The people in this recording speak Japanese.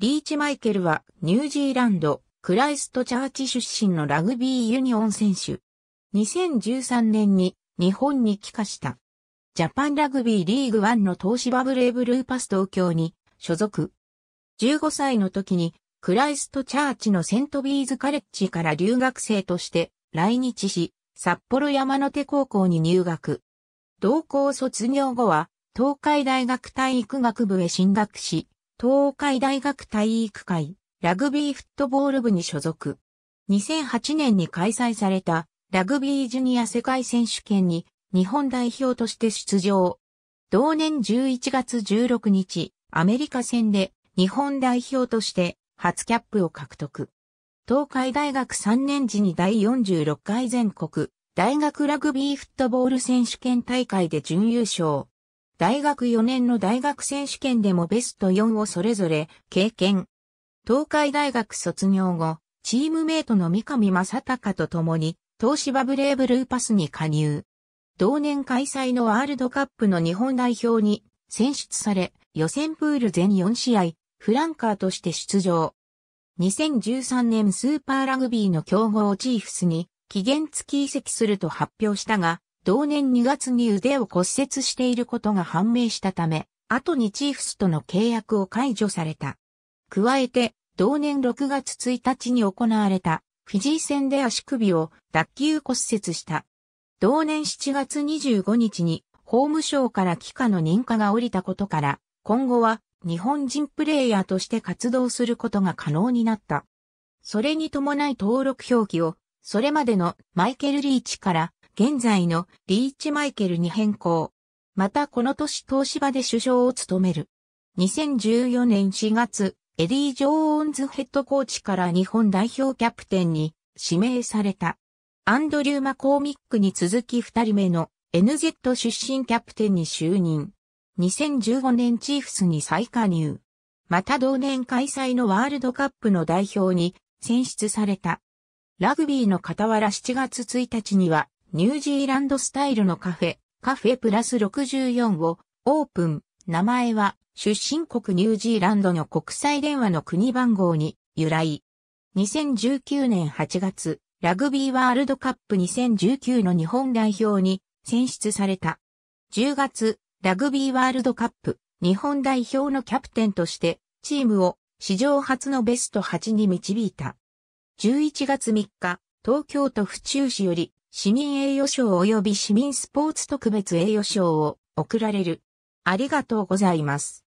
リーチマイケルはニュージーランド、クライストチャーチ出身のラグビーユニオン選手。2013年に日本に帰化した。ジャパンラグビーリーグ1の東芝ブレイブルーパス東京に所属。15歳の時にクライストチャーチのセントビーズカレッジから留学生として来日し、札幌山手高校に入学。同校卒業後は東海大学体育学部へ進学し、東海大学体育会、ラグビーフットボール部に所属。2008年に開催されたラグビージュニア世界選手権に日本代表として出場。同年11月16日、アメリカ戦で日本代表として初キャップを獲得。東海大学3年時に第46回全国大学ラグビーフットボール選手権大会で準優勝。大学4年の大学選手権でもベスト4をそれぞれ経験。東海大学卒業後、チームメイトの三上正隆と共に、東芝ブレイブルーパスに加入。同年開催のワールドカップの日本代表に選出され、予選プール全4試合、フランカーとして出場。2013年スーパーラグビーの競合チーフスに期限付き移籍すると発表したが、同年2月に腕を骨折していることが判明したため、後にチーフスとの契約を解除された。加えて、同年6月1日に行われたフィジー戦で足首を脱臼骨折した。同年7月25日に法務省から帰化の認可が下りたことから、今後は日本人プレイヤーとして活動することが可能になった。それに伴い登録表記を、それまでのマイケル・リーチから現在のリーチマイケルに変更。またこの年東芝で首相を務める。2014年4月、エディ・ジョーンズヘッドコーチから日本代表キャプテンに指名された。アンドリュー・マコーミックに続き2人目の NZ 出身キャプテンに就任。2015年チーフスに再加入。また同年開催のワールドカップの代表に選出された。ラグビーの傍ら7月1日にはニュージーランドスタイルのカフェ、カフェプラス64をオープン。名前は出身国ニュージーランドの国際電話の国番号に由来。2019年8月、ラグビーワールドカップ2019の日本代表に選出された。10月、ラグビーワールドカップ日本代表のキャプテンとしてチームを史上初のベスト8に導いた。11月3日、東京都府中市より市民栄誉賞及び市民スポーツ特別栄誉賞を贈られる。ありがとうございます。